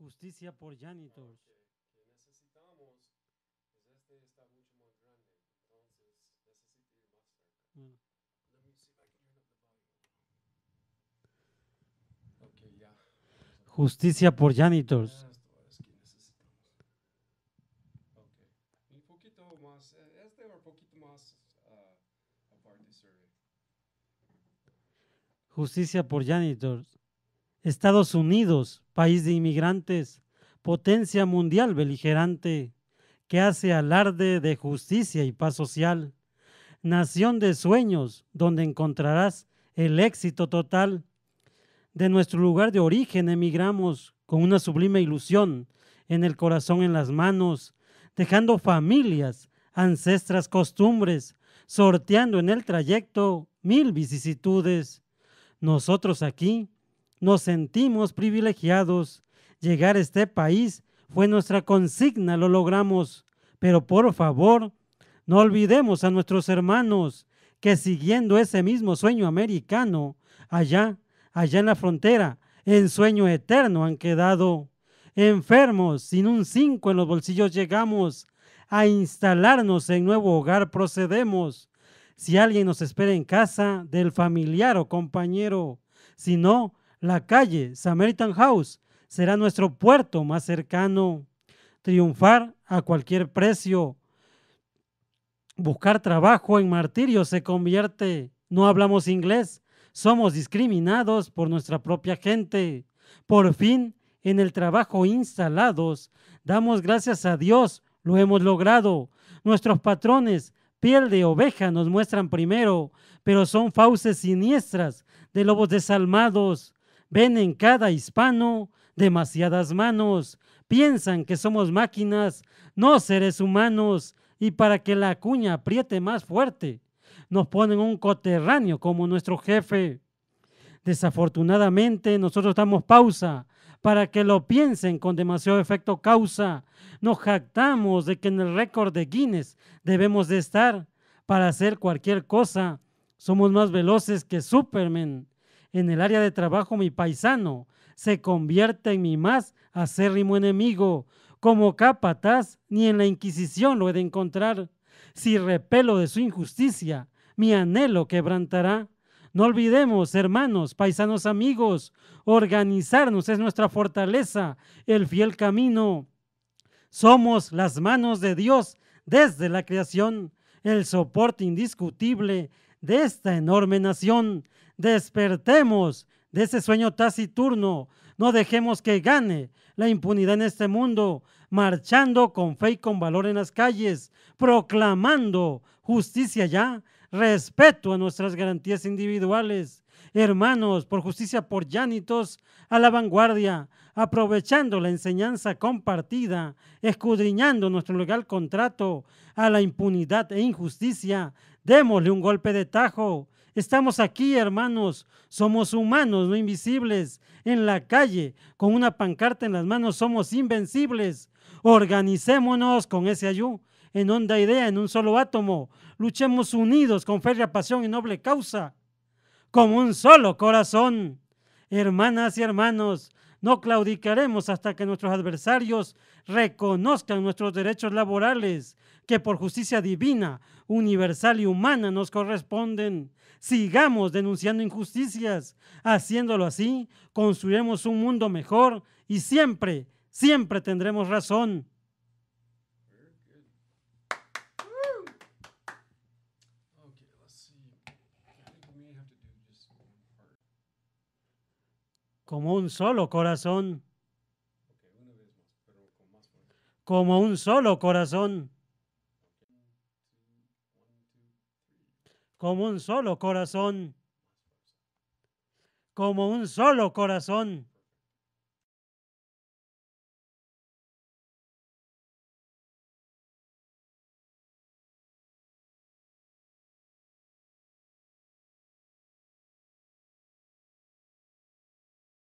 Justicia por janitors. Que, que necesitamos, es este está mucho más grande, entonces necesito ir más cerca. Mm. Let me see if I can turn up the volume. Okay, yeah. Justicia por janitors. Okay. Un poquito más, eh, este un poquito más uh, aparte, Justicia por janitors. Estados Unidos, país de inmigrantes, potencia mundial beligerante, que hace alarde de justicia y paz social, nación de sueños donde encontrarás el éxito total. De nuestro lugar de origen emigramos con una sublime ilusión en el corazón, en las manos, dejando familias, ancestras costumbres, sorteando en el trayecto mil vicisitudes. Nosotros aquí nos sentimos privilegiados. Llegar a este país fue nuestra consigna, lo logramos. Pero por favor, no olvidemos a nuestros hermanos que siguiendo ese mismo sueño americano, allá, allá en la frontera, en sueño eterno han quedado. Enfermos, sin un cinco en los bolsillos llegamos. A instalarnos en nuevo hogar procedemos. Si alguien nos espera en casa, del familiar o compañero. Si no, la calle Samaritan House será nuestro puerto más cercano. Triunfar a cualquier precio. Buscar trabajo en martirio se convierte. No hablamos inglés. Somos discriminados por nuestra propia gente. Por fin, en el trabajo instalados, damos gracias a Dios, lo hemos logrado. Nuestros patrones, piel de oveja, nos muestran primero, pero son fauces siniestras de lobos desalmados. Ven en cada hispano demasiadas manos, piensan que somos máquinas, no seres humanos, y para que la cuña apriete más fuerte, nos ponen un coterráneo como nuestro jefe. Desafortunadamente, nosotros damos pausa para que lo piensen con demasiado efecto causa. Nos jactamos de que en el récord de Guinness debemos de estar para hacer cualquier cosa. Somos más veloces que Superman en el área de trabajo mi paisano se convierte en mi más acérrimo enemigo. Como capataz, ni en la Inquisición lo he de encontrar. Si repelo de su injusticia, mi anhelo quebrantará. No olvidemos, hermanos, paisanos amigos, organizarnos es nuestra fortaleza, el fiel camino. Somos las manos de Dios desde la creación, el soporte indiscutible de esta enorme nación, Despertemos de ese sueño taciturno. No dejemos que gane la impunidad en este mundo, marchando con fe y con valor en las calles, proclamando justicia ya, respeto a nuestras garantías individuales. Hermanos, por justicia por llanitos, a la vanguardia, aprovechando la enseñanza compartida, escudriñando nuestro legal contrato a la impunidad e injusticia, démosle un golpe de tajo Estamos aquí, hermanos, somos humanos, no invisibles, en la calle, con una pancarta en las manos, somos invencibles. Organicémonos con ese ayú, en onda idea, en un solo átomo. Luchemos unidos con férrea pasión y noble causa, como un solo corazón. Hermanas y hermanos, no claudicaremos hasta que nuestros adversarios reconozcan nuestros derechos laborales, que por justicia divina, universal y humana nos corresponden. Sigamos denunciando injusticias. Haciéndolo así, construiremos un mundo mejor y siempre, siempre tendremos razón. como un solo corazón. Como un solo corazón. Como un solo corazón. Como un solo corazón.